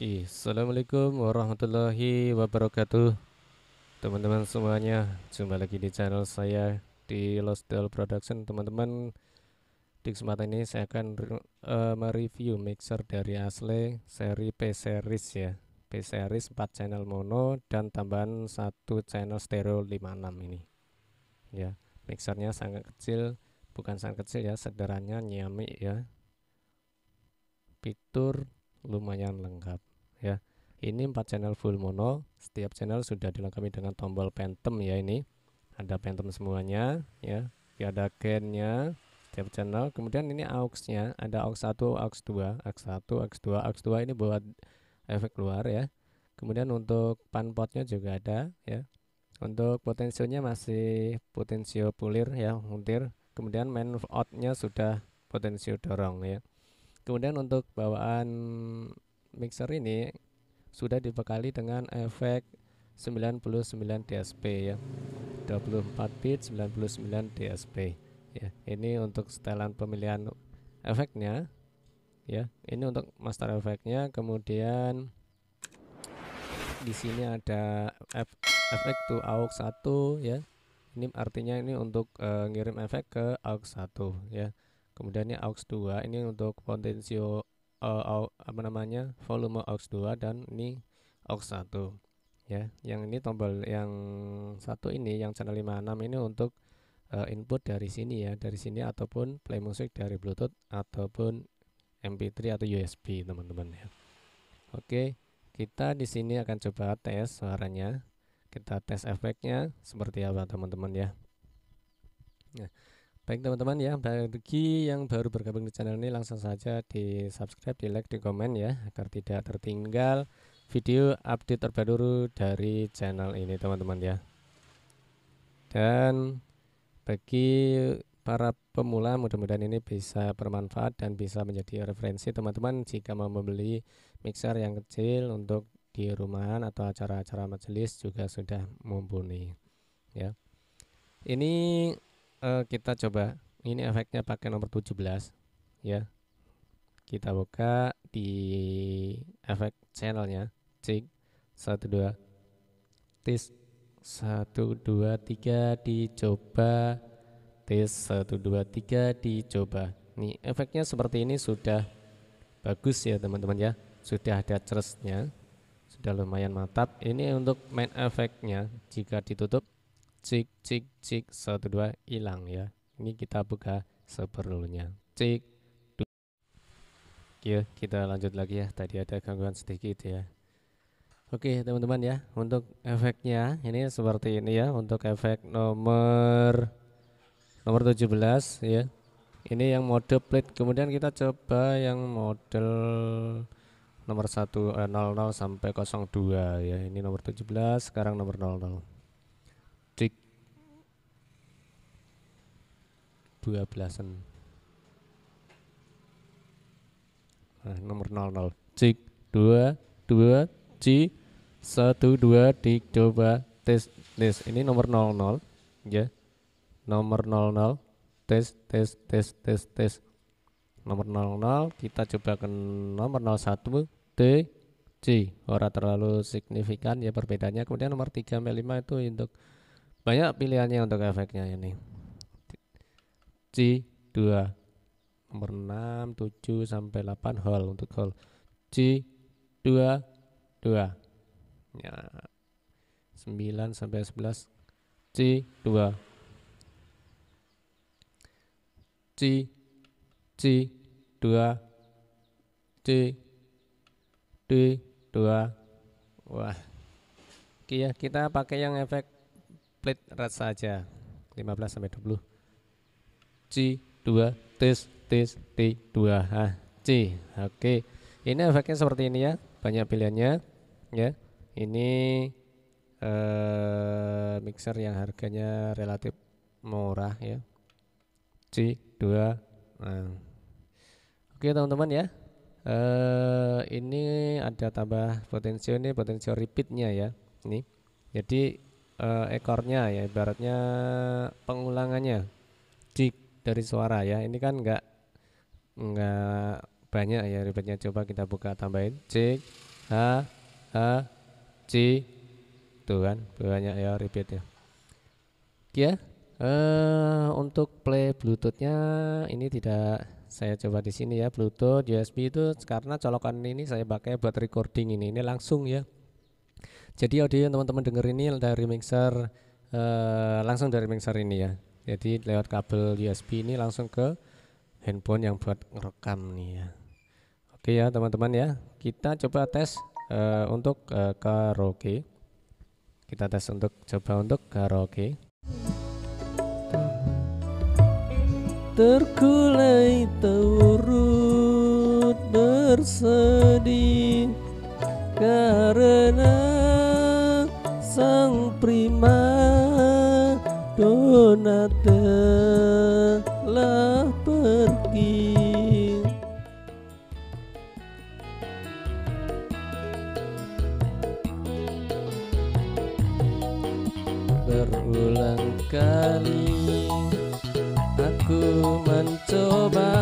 Assalamualaikum warahmatullahi wabarakatuh Teman-teman semuanya Jumpa lagi di channel saya Di Lostel Production Teman-teman Di kesempatan ini saya akan uh, Mereview mixer dari Asle Seri P-Series ya P-Series 4 channel mono Dan tambahan 1 channel stereo 56 ini Ya Mixernya sangat kecil Bukan sangat kecil ya Sederhananya nyami ya Fitur lumayan lengkap ya. Ini empat channel full mono, setiap channel sudah dilengkapi dengan tombol phantom ya ini. Ada phantom semuanya ya. Ada gainnya setiap channel. Kemudian ini aux-nya, ada aux 1, aux 2, aux 1, aux 2, aux 2 ini buat efek luar ya. Kemudian untuk pan potnya juga ada ya. Untuk potensinya masih potensio pulir ya, untir. Kemudian main out-nya sudah potensio dorong ya. Kemudian untuk bawaan mixer ini sudah dibekali dengan efek 99 DSP ya 24 bit 99 DSP ya ini untuk setelan pemilihan efeknya ya ini untuk master efeknya kemudian di sini ada efek to aux 1 ya ini artinya ini untuk e, ngirim efek ke aux 1 ya kemudian ini aux 2 ini untuk potensio uh, apa namanya volume aux 2 dan ini aux 1 ya yang ini tombol yang satu ini yang channel 56 ini untuk uh, input dari sini ya dari sini ataupun play musik dari bluetooth ataupun mp3 atau usb teman-teman ya oke kita di sini akan coba tes suaranya kita tes efeknya seperti apa teman-teman ya nah Baik teman-teman ya, bagi yang baru bergabung di channel ini langsung saja di subscribe, di like, di komen ya agar tidak tertinggal video update terbaru dari channel ini teman-teman ya. Dan bagi para pemula mudah-mudahan ini bisa bermanfaat dan bisa menjadi referensi teman-teman jika mau membeli mixer yang kecil untuk di rumahan atau acara-acara majelis juga sudah mumpuni ya. Ini uh, kita coba ini efeknya pakai nomor 17 ya kita buka di efek channelnya cek dua. tis tiga dicoba dua tiga dicoba nih efeknya seperti ini sudah bagus ya teman-teman ya sudah ada cerusnya sudah lumayan mantap ini untuk main efeknya jika ditutup cik cik cik satu dua hilang ya ini kita buka seperlunya cik yuk iya, kita lanjut lagi ya tadi ada gangguan sedikit ya Oke teman-teman ya untuk efeknya ini seperti ini ya untuk efek nomor nomor 17 ya ini yang mode plate kemudian kita coba yang model nomor 1 eh, nol sampai 02 ya ini nomor 17 sekarang nomor 00 dua belasan nah, nomor nol cik dua dua c satu dua dicoba tes tes ini nomor nol nol ya nomor nol nol tes tes tes tes tes nomor nol nol kita coba ke nomor nol satu D C ora terlalu signifikan ya perbedaannya kemudian nomor tiga sampai lima itu untuk banyak pilihannya untuk efeknya ini C2 nomor 6 7 sampai 8 hole untuk hole C2 2 ya 9 sampai 11 C2 C C 2 C D 2 Wah Oke ya kita pakai yang efek plate red saja 15 sampai 20 C 2 tes tes T 2 H C oke ini efeknya seperti ini ya banyak pilihannya ya ini eh, mixer yang harganya relatif murah ya C 2 nah. oke teman-teman ya eh, ini ada tambah potensi ini potensi repeatnya ya ini jadi eh, ekornya ya ibaratnya pengulangannya jika dari suara ya ini kan enggak enggak banyak ya ribetnya coba kita buka tambahin c h h c tuh kan banyak ya ribetnya ya uh, untuk play bluetoothnya ini tidak saya coba di sini ya bluetooth USB itu karena colokan ini saya pakai buat recording ini ini langsung ya jadi audio teman-teman denger ini dari mixer eh, langsung dari mixer ini ya jadi lewat kabel USB ini langsung ke handphone yang buat ngerekam nih ya. Oke ya teman-teman ya, kita coba tes uh, untuk uh, karaoke. Kita tes untuk coba untuk karaoke. Terkulai turut bersedih karena sang prima Donata telah pergi Berulang kali aku mencoba